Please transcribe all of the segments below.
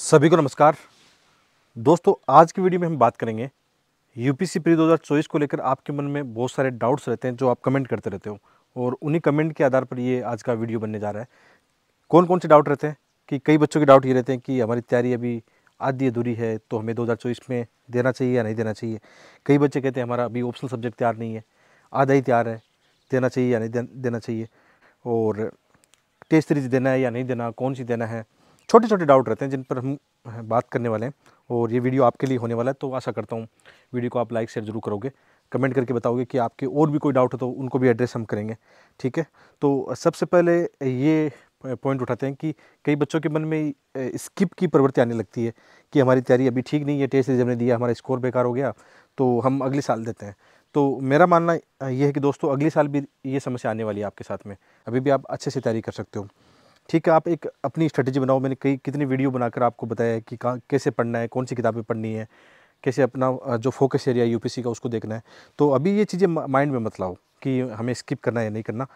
सभी को नमस्कार दोस्तों आज की वीडियो में हम बात करेंगे यूपीसी प्री 2024 को लेकर आपके मन में बहुत सारे डाउट्स रहते हैं जो आप कमेंट करते रहते हो और उन्हीं कमेंट के आधार पर ये आज का वीडियो बनने जा रहा है कौन कौन से डाउट रहते हैं कि कई बच्चों के डाउट ये रहते हैं कि हमारी तैयारी अभी आधी अधूरी है तो हमें दो में देना चाहिए या नहीं देना चाहिए कई बच्चे कहते हैं हमारा अभी ऑप्शनल सब्जेक्ट तैयार नहीं है आधा ही तैयार है देना चाहिए या नहीं देना चाहिए और टेस्ट सीरीज देना है या नहीं देना कौन सी देना है छोटे छोटे डाउट रहते हैं जिन पर हम बात करने वाले हैं और ये वीडियो आपके लिए होने वाला है तो आशा करता हूँ वीडियो को आप लाइक शेयर जरूर करोगे कमेंट करके बताओगे कि आपके और भी कोई डाउट हो तो उनको भी एड्रेस हम करेंगे ठीक है तो सबसे पहले ये पॉइंट उठाते हैं कि कई बच्चों के मन में स्किप की प्रवृत्ति आने लगती है कि हमारी तैयारी अभी ठीक नहीं है टेस्ट एग्जाम ने दिया हमारा स्कोर बेकार हो गया तो हम अगले साल देते हैं तो मेरा मानना यह है कि दोस्तों अगले साल भी ये समस्या आने वाली है आपके साथ में अभी भी आप अच्छे से तैयारी कर सकते हो ठीक है आप एक अपनी स्ट्रेटजी बनाओ मैंने कई कितनी वीडियो बनाकर आपको बताया है कि कहाँ कैसे पढ़ना है कौन सी किताबें पढ़नी है कैसे अपना जो फोकस एरिया यूपीसी का उसको देखना है तो अभी ये चीज़ें माइंड में मत लाओ कि हमें स्किप करना या नहीं करना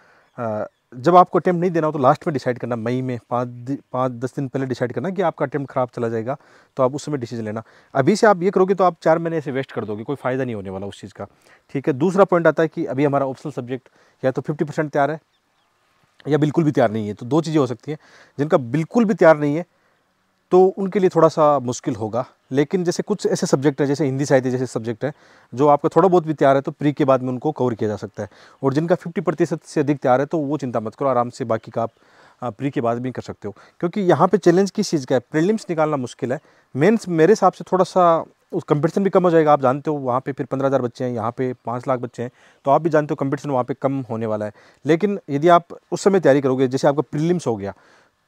जब आपको अटैम्प्ट नहीं देना हो तो लास्ट में डिसाइड करना मई में पाँच पाँच दस दिन पहले डिसाइड करना कि आपका अटैम्प्ट ख़राब चला जाएगा तो आप उस समय डिसीजन लेना अभी से आप ये करोगे तो आप चार महीने ऐसे वेस्ट कर दोगे कोई फ़ायदा नहीं होने वाला उस चीज़ का ठीक है दूसरा पॉइंट आता है कि अभी हमारा ऑप्शनल सब्जेक्ट या तो फिफ्टी परसेंट तैयार है या बिल्कुल भी तैयार नहीं है तो दो चीज़ें हो सकती हैं जिनका बिल्कुल भी तैयार नहीं है तो उनके लिए थोड़ा सा मुश्किल होगा लेकिन जैसे कुछ ऐसे सब्जेक्ट हैं जैसे हिंदी साहित्य जैसे सब्जेक्ट हैं जो आपका थोड़ा बहुत भी तैयार है तो प्री के बाद में उनको कवर किया जा सकता है और जिनका फिफ्टी प्रतिशत से अधिक तैयार है तो वो चिंता मत करो आराम से बाकी का आप प्री के बाद भी कर सकते हो क्योंकि यहाँ पर चैलेंज किस चीज़ का है प्रिलिम्स निकालना मुश्किल है मेन्स मेरे हिसाब से थोड़ा सा उस कंपटीशन भी कम हो जाएगा आप जानते हो वहाँ पे फिर पंद्रह हज़ार बच्चे हैं यहाँ पे पाँच लाख बच्चे हैं तो आप भी जानते हो कंपटीशन वहाँ पे कम होने वाला है लेकिन यदि आप उस समय तैयारी करोगे जैसे आपका प्रीलिम्स हो गया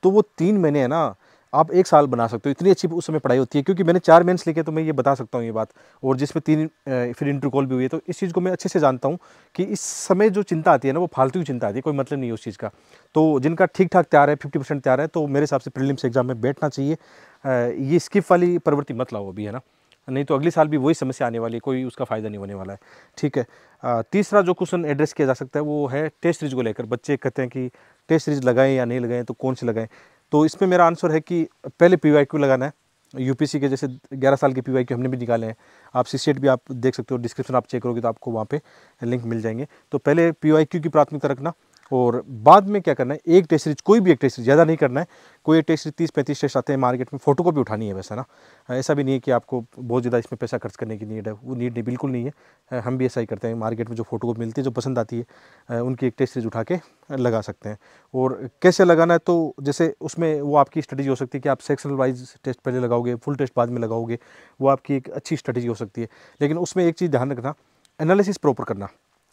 तो वो तीन महीने है ना आप एक साल बना सकते हो इतनी अच्छी उस समय पढ़ाई होती है क्योंकि मैंने चार मेंस लिखे तो मैं ये बता सकता हूँ ये बात और जिसमें तीन फिर इंटरव्यू कॉल भी हुई है तो इस चीज़ को मैं अच्छे से जानता हूँ कि इस समय जो चिंता आती है ना वो फालतू की चिंता आती है कोई मतलब नहीं है उस चीज़ का तो जिनका ठीक ठाक तैयार है फिफ्टी परसेंट तैयार है तो मेरे हिसाब से प्रिलिम्स एग्जाम में बैठना चाहिए ये स्किप वाली प्रवृत्ति मत लाओ अभी है ना नहीं तो अगले साल भी वही समस्या आने वाली है कोई उसका फ़ायदा नहीं होने वाला है ठीक है आ, तीसरा जो क्वेश्चन एड्रेस किया जा सकता है वो है टेस्ट सीरीज को लेकर बच्चे कहते हैं कि टेस्ट सीरीज लगाएं या नहीं लगाएं तो कौन से लगाएं तो इसमें मेरा आंसर है कि पहले पी लगाना है सी के जैसे ग्यारह साल के पी हमने भी निकाले हैं आप सी भी आप देख सकते हो डिस्क्रिप्शन आप चेक करोगे तो आपको वहाँ पर लिंक मिल जाएंगे तो पहले पी की प्राथमिकता रखना और बाद में क्या करना है एक टेस्ट सीरीज कोई भी एक टेस्ट सीरीज ज़्यादा नहीं करना है कोई एक टेस्ट सीरीज तीस पैंतीस टेस्ट आते हैं मार्केट में फ़ोटो कॉपी उठानी है वैसा ना हाँ, ऐसा भी नहीं है कि आपको बहुत ज़्यादा इसमें पैसा खर्च करने की नीड है वो नीड नहीं बिल्कुल नहीं है हाँ, हम भी ऐसा ही करते हैं मार्केट में जो फोटो कॉपी मिलती है जो पसंद आती है हाँ, उनकी एक टेस्ट सीरीज उठा के लगा सकते हैं और कैसे लगाना है तो जैसे उसमें वो आपकी स्ट्रेटी हो सकती है कि आप सेक्शनल वाइज टेस्ट पहले लगाओगे फुल टेस्ट बाद में लगाओगे वो आपकी एक अच्छी स्ट्रेटी हो सकती है लेकिन उसमें एक चीज़ ध्यान रखना एनालिसिस प्रॉपर करना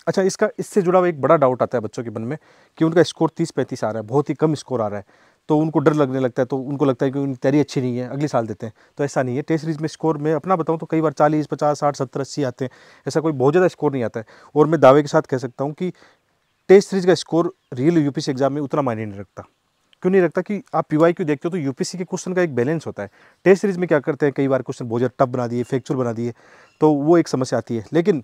अच्छा इसका इससे जुड़ा हुआ एक बड़ा डाउट आता है बच्चों के मन में कि उनका स्कोर तीस पैंतीस आ रहा है बहुत ही कम स्कोर आ रहा है तो उनको डर लगने लगता है तो उनको लगता है कि उनकी तैयारी अच्छी नहीं है अगले साल देते हैं तो ऐसा नहीं है टेस्ट सीरीज में स्कोर में अपना बताऊँ तो कई बार चालीस पचास साठ सत्तर अस्सी आते हैं ऐसा कोई बहुत ज़्यादा स्कोर नहीं आता है और मैं दावे के साथ कह सकता हूँ कि टेस्ट सीरीज का स्कोर रियल यू एग्जाम में उतना मायने नहीं रखता क्यों नहीं रखता कि आप पी क्यों देखते हो तो यू के क्वेश्चन का एक बैलेंस होता है टेस्ट सीरीज में क्या करते हैं कई बार क्वेश्चन बहुत ज़्यादा टफ बना दिए फ्रैक्चर बना दिए तो वो एक समस्या आती है लेकिन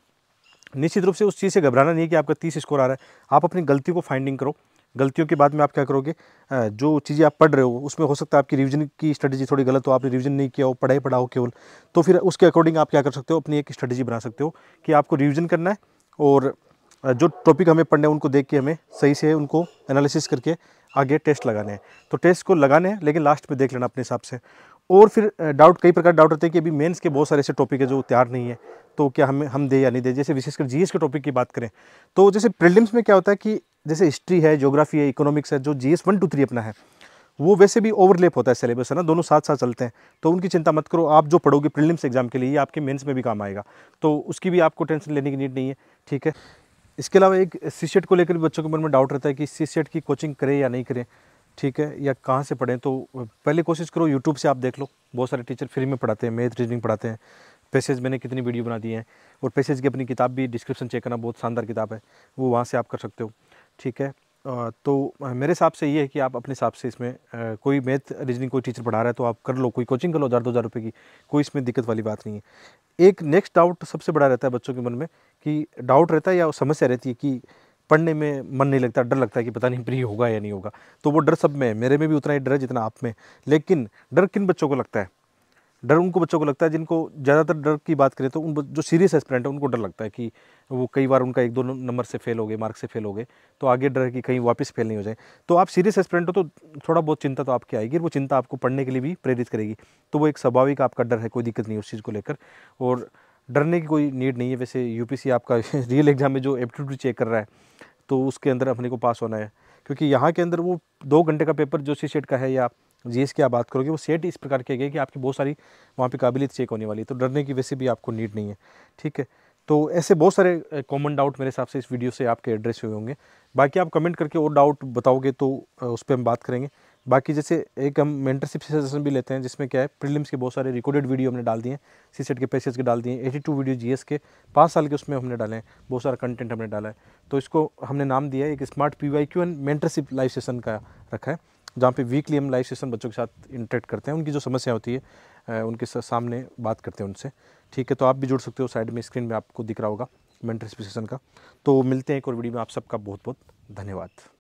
निश्चित रूप से उस चीज़ से घबराना नहीं है कि आपका तीस स्कोर आ रहा है आप अपनी गलती को फाइंडिंग करो गलतियों के बाद में आप क्या करोगे जो चीज़ें आप पढ़ रहे हो उसमें हो सकता है आपकी रिवीजन की स्ट्रेटेजी थोड़ी गलत हो आपने रिविजन नहीं किया हो पढ़ाई पढ़ाओ केवल तो फिर उसके अकॉर्डिंग आप क्या कर सकते हो अपनी एक स्ट्रेटजी बना सकते हो कि आपको रिविजन करना है और जो टॉपिक हमें पढ़ने हैं उनको देख के हमें सही से उनको एनालिसिस करके आगे टेस्ट लगाने हैं तो टेस्ट को लगाने हैं लेकिन लास्ट में देख लेना अपने हिसाब से और फिर डाउट कई प्रकार डाउट रहते हैं कि अभी मेंस के बहुत सारे ऐसे टॉपिक है जो तैयार नहीं है तो क्या हम हम दे या नहीं दे जैसे विशेषकर जीएस के टॉपिक की बात करें तो जैसे प्रिलिम्स में क्या होता है कि जैसे हिस्ट्री है ज्योग्राफी है इकोनॉमिक्स है जो G S one two three अपना है वो वैसे भी ओवरलेप होता है सिलेबस है ना दोनों साथ साथ चलते हैं तो उनकी चिंता मत करो आप जो पढ़ोगे प्रिलिम्स एग्जाम के लिए आपके मेन्स में भी काम आएगा तो उसकी भी आपको टेंशन लेने की नीड नहीं है ठीक है इसके अलावा एक सी e को लेकर भी बच्चों के मन में डाउट रहता है कि सी e की कोचिंग करें या नहीं करें ठीक है या कहाँ से पढ़ें तो पहले कोशिश करो यूट्यूब से आप देख लो बहुत सारे टीचर फ्री में पढ़ाते हैं मेथ रीजनिंग पढ़ाते हैं पैसेज मैंने कितनी वीडियो बना दी हैं और पैसेज की अपनी किताब भी डिस्क्रिप्शन चेक करना बहुत शानदार किताब है वो वहाँ से आप कर सकते हो ठीक है तो मेरे हिसाब से ये है कि आप अपने हिसाब से इसमें कोई मैथ रीजनिंग कोई टीचर पढ़ा रहा है तो आप कर लो कोई कोचिंग कर लो हज़ार दो हज़ार रुपये की कोई इसमें दिक्कत वाली बात नहीं है एक नेक्स्ट डाउट सबसे बड़ा रहता है बच्चों के मन में कि डाउट रहता है या समस्या रहती है कि पढ़ने में मन नहीं लगता डर लगता है कि पता नहीं प्री होगा या नहीं होगा तो वो डर सब में है मेरे में भी उतना ही डर है जितना आप में लेकिन डर किन बच्चों को लगता है डर उनको बच्चों को लगता है जिनको ज़्यादातर डर की बात करें तो उन जो सीरियस एस्पिरेंट है उनको डर लगता है कि वो कई बार उनका एक दो नंबर से फेल हो गए मार्क्स से फेल हो गए तो आगे डर है कि कहीं वापस फेल नहीं हो जाए तो आप सीरियस एस्पिरेंट हो तो थोड़ा बहुत चिंता तो आपकी आएगी वो चिंता आपको पढ़ने के लिए भी प्रेरित करेगी तो वो एक स्वाभाविक आपका डर है कोई दिक्कत नहीं उस चीज़ को लेकर और डरने की कोई नीड नहीं है वैसे यू आपका रियल एग्ज़ाम में जो एप्टीट्यूड चेक कर रहा है तो उसके अंदर अपने को पास होना है क्योंकि यहाँ के अंदर वो दो घंटे का पेपर जो सी सेट का है या जी एस की आप बात करोगे वो सेट इस प्रकार के गए कि आपकी बहुत सारी वहाँ पे काबिलियत चेक होने वाली है तो डरने की वैसे भी आपको नीड नहीं है ठीक है तो ऐसे बहुत सारे कॉमन डाउट मेरे हिसाब से इस वीडियो से आपके एड्रेस हुए होंगे बाकी आप कमेंट करके और डाउट बताओगे तो उस पर हम बात करेंगे बाकी जैसे एक हम मेंटरशिप सेशन भी लेते हैं जिसमें क्या है प्रीलिम्स के बहुत सारे रिकॉर्डेड वीडियो हमने डाल दिए हैं सी सेट के पैसेज के डाल दिए एटी टू वीडियो जीएस के पाँच साल के उसमें हमने डाले हैं बहुत सारा कंटेंट हमने डाला है तो इसको हमने नाम दिया है एक smart P Y Q and mentorship live session का रखा है जहाँ पे वीकली हम लाइव सेशन बच्चों के साथ इंटरेक्ट करते हैं उनकी जो समस्या होती है उनके सामने बात करते हैं उनसे ठीक है तो आप भी जुड़ सकते हो साइड में स्क्रीन में आपको दिख रहा होगा मेंटरशिप सेशन का तो मिलते हैं एक और वीडियो में आप सबका बहुत बहुत धन्यवाद